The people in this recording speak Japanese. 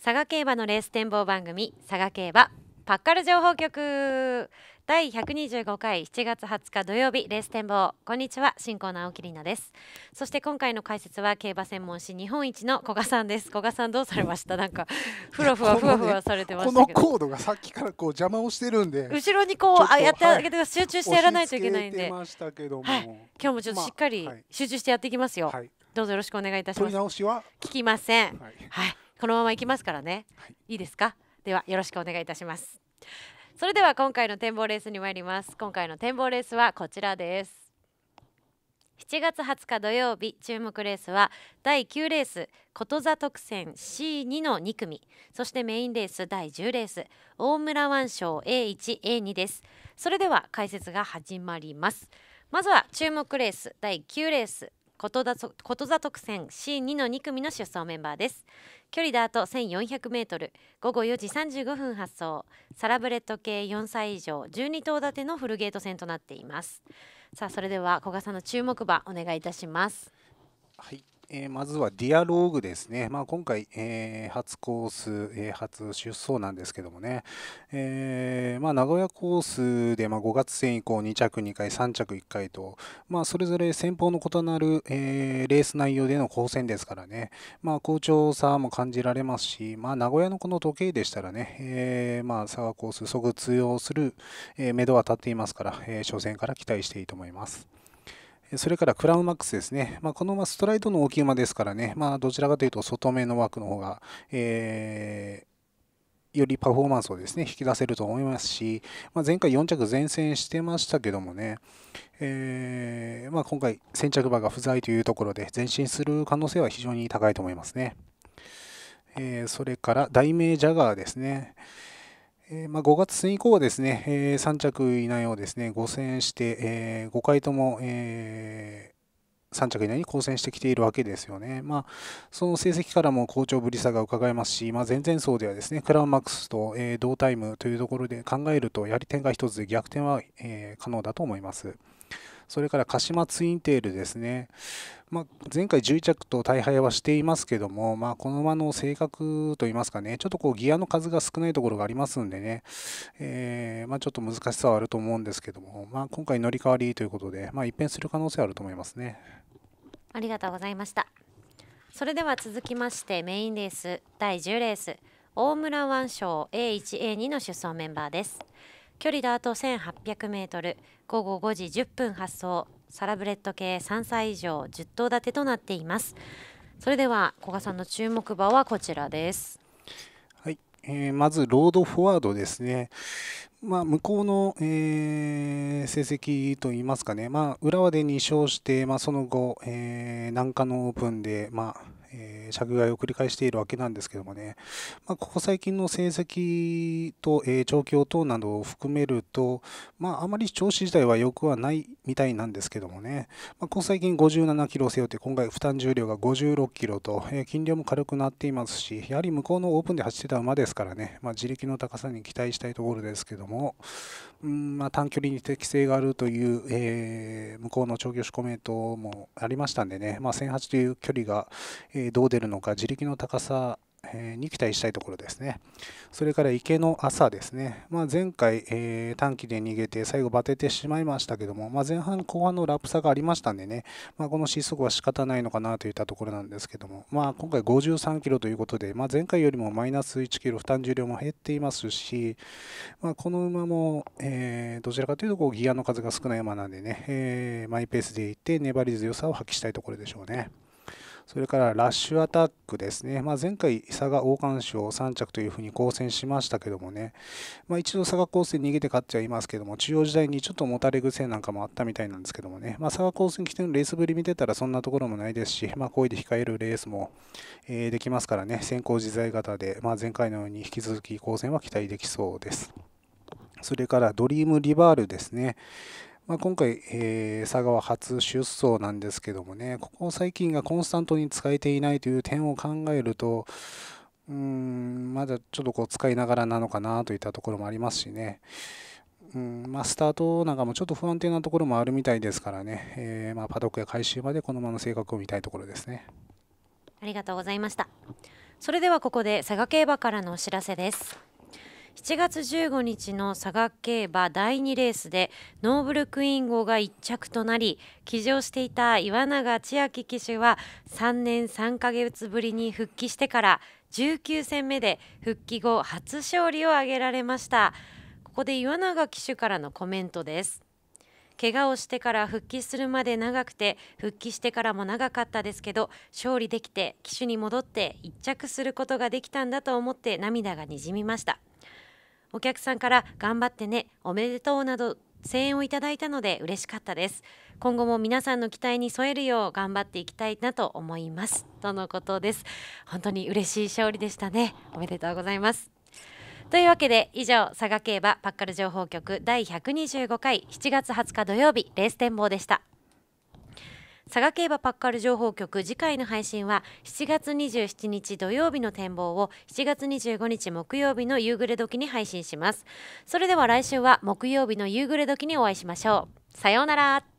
佐賀競馬のレース展望番組佐賀競馬パッカル情報局第125回7月20日土曜日レース展望こんにちは進行の青木里奈ですそして今回の解説は競馬専門誌日本一の古賀さんです古賀さんどうされましたなんかふわふわふわふわされてましこのコードがさっきからこう邪魔をしてるんで後ろにこうあやってあげて集中してやらないといけないんでましたけどはい、今日もちょっとしっかり集中してやっていきますよ、はい、どうぞよろしくお願いいたします取り直しは聞きませんはい、はいこのまま行きますからね、はい、いいですかではよろしくお願いいたしますそれでは今回の展望レースに参ります今回の展望レースはこちらです7月20日土曜日注目レースは第9レースことざ特選 C2 の2組そしてメインレース第10レース大村湾賞 A1A2 ですそれでは解説が始まりますまずは注目レース第9レースことだこと座特選 C2 の2組の出走メンバーです距離だと1 4 0 0ル午後4時35分発送サラブレッド系4歳以上12頭立てのフルゲート戦となっていますさあそれでは小笠の注目馬お願いいたしますはいえー、まずはディアローグですね。まあ、今回、えー、初コース、えー、初出走なんですけどもね、えー、まあ、名古屋コースで、まあ、5月戦以降2着2回、3着1回と、まあ、それぞれ先方の異なる、えレース内容での高戦ですからね、まあ、好調さも感じられますし、まあ、名古屋のこの時計でしたらね、えまあ、佐賀コース即通用する、えー、目処は立っていますから、え初戦から期待していいと思います。それからクラウンマックスですね。まあ、このまストライドの大きい馬ですからね、まあ、どちらかというと外目の枠の方が、えーよりパフォーマンスをですね引き出せると思いますし、まあ、前回4着前線してましたけどもね、えー、まあ、今回先着馬が不在というところで前進する可能性は非常に高いと思いますね、えー、それから題名ジャガーですね、えー、まあ、5月以降はですね、えー、3着以内をですね、5戦して、えー、5回とも、え3着以内に交戦してきているわけですよね。まあ、その成績からも好調ぶりさがうかがえますし、まあ、前々走ではですね、クラウンマックスと、え同タイムというところで考えると、やはり点が1つで逆転は、え可能だと思います。それから鹿島ツインテールですね、まあ、前回11着と大敗はしていますけども、まあ、この馬の性格といいますかねちょっとこうギアの数が少ないところがありますんでね、えー、まあ、ちょっと難しさはあると思うんですけども、まあ、今回乗り換わりということで、まあ、一変する可能性はあると思いますね。ありがとうございましたそれでは続きましてメインレース第10レース大村湾賞 A1A2 の出走メンバーです距離だと1 8 0 0メートル、午後5時10分発送サラブレッド系3歳以上10頭立てとなっていますそれでは古賀さんの注目馬はこちらですはい、えー、まずロードフォワードですねまあ、向こうの、えー、成績といいますかね、まあ、浦和で2勝して、まあ、その後、えー、南下のオープンで、まあえー着ー、を繰り返しているわけなんですけどもね、まあ、ここ最近の成績と、えー、調教等などを含めると、まあ、あまり調子自体は良くはないみたいなんですけどもね、まあ、ここ最近57キロを背負って、今回負担重量が56キロと、えー、筋量も軽くなっていますし、やはり向こうのオープンで走ってた馬ですからね、まあ、自力の高さに期待したいところですけども、うんまあ、短距離に適性があるという、えー、向こうの調教師コメントもありましたんでね、まあ、1008という距離が、えー、どうでるのか、自力の高さに期待したいところですね。それから池の朝ですね。まあ、前回、えー、短期で逃げて最後バテてしまいましたけども、まあ、前半後半のラップ差がありましたんでね、まあ、この失速は仕方ないのかなといったところなんですけども、まあ、今回53キロということで、まあ、前回よりもマイナス1キロ負担重量も減っていますし、まあ、この馬も、えー、どちらかというとこうギアの数が少ない馬なんでね、えー、マイペースでいって粘り強さを発揮したいところでしょうね。それからラッシュアタックですね、まあ、前回、佐賀王冠賞3着というふうに抗戦しましたけどもね、まあ、一度佐賀コースに逃げて勝っちゃいますけども、中央時代にちょっともたれ癖なんかもあったみたいなんですけどもね、まあ、佐賀コースに来てのレースぶり見てたらそんなところもないですし、まあ、好意で控えるレースも、えー、できますからね、先行自在型で、まあ、前回のように引き続き抗戦は期待できそうです。それからドリームリバールですね。まあ、今回、えー、佐川初出走なんですけどもね、ここ最近がコンスタントに使えていないという点を考えると、うーん、まだちょっとこう使いながらなのかなといったところもありますしね、うんまあ、スタートなんかもちょっと不安定なところもあるみたいですからね、えー、まあ、パドックや回収までこのままの性格を見たいところですね。ありがとうございました。それではここで佐賀競馬からのお知らせです。7月15日の佐賀競馬第2レースでノーブルクイーン号が1着となり騎乗していた岩永千秋騎手は3年3ヶ月ぶりに復帰してから19戦目で復帰後初勝利を挙げられましたここで岩永騎手からのコメントです怪我をしてから復帰するまで長くて復帰してからも長かったですけど勝利できて騎手に戻って1着することができたんだと思って涙がにじみましたお客さんから頑張ってねおめでとうなど声援をいただいたので嬉しかったです今後も皆さんの期待に添えるよう頑張っていきたいなと思いますとのことです本当に嬉しい勝利でしたねおめでとうございますというわけで以上佐賀競馬パッカル情報局第125回7月20日土曜日レース展望でした佐賀競馬パッカル情報局次回の配信は7月27日土曜日の展望を7月25日木曜日の夕暮れ時に配信しますそれでは来週は木曜日の夕暮れ時にお会いしましょうさようなら